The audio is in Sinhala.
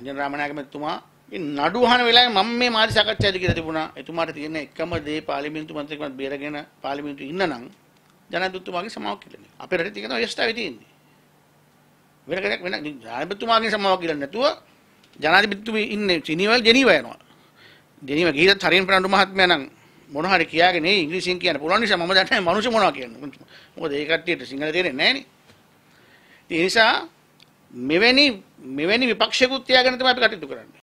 රංජන රාමනායකතුමාගේ නඩු අහන වෙලාවේ මම මේ මාධ්‍ය සාකච්ඡාද කියලා තිබුණා. එතුමාට තියෙන එකම දේ පාර්ලිමේන්තු මන්ත්‍රීකමත් බේරගෙන පාර්ලිමේන්තු ඉන්නනම් ජනාධිපතිතුමාගේ සමාව කියලා. අපේ රටේ තියෙනවා යස්තාවේ තියෙන්නේ. වෙන කෙනෙක් වෙන ජනාධිපතිතුමාගේ සමාව කියලා නැතුව ජනාධිපතිතුමී ඉන්නේ සිනීවල් ජෙනීව යනවා. ජෙනීව ගිහින් හරියන් ප්‍රණඩු මහත්මයා නම් මොන හරි කියාගෙන නේ ඉංග්‍රීසියෙන් කියන්න පුළුවන් නිසා මම දන්නේ මනුෂ්‍ය මොනවා කියන්නේ. මොකද ඒ කට්ටියට සිංහල තේරෙන්නේ නැහැ නේ. ඒ නිසා මෙවැනි මෙවැනි විපක්ෂයකුත් තියාගෙන තමයි අපි කටයුතු කරන්නේ.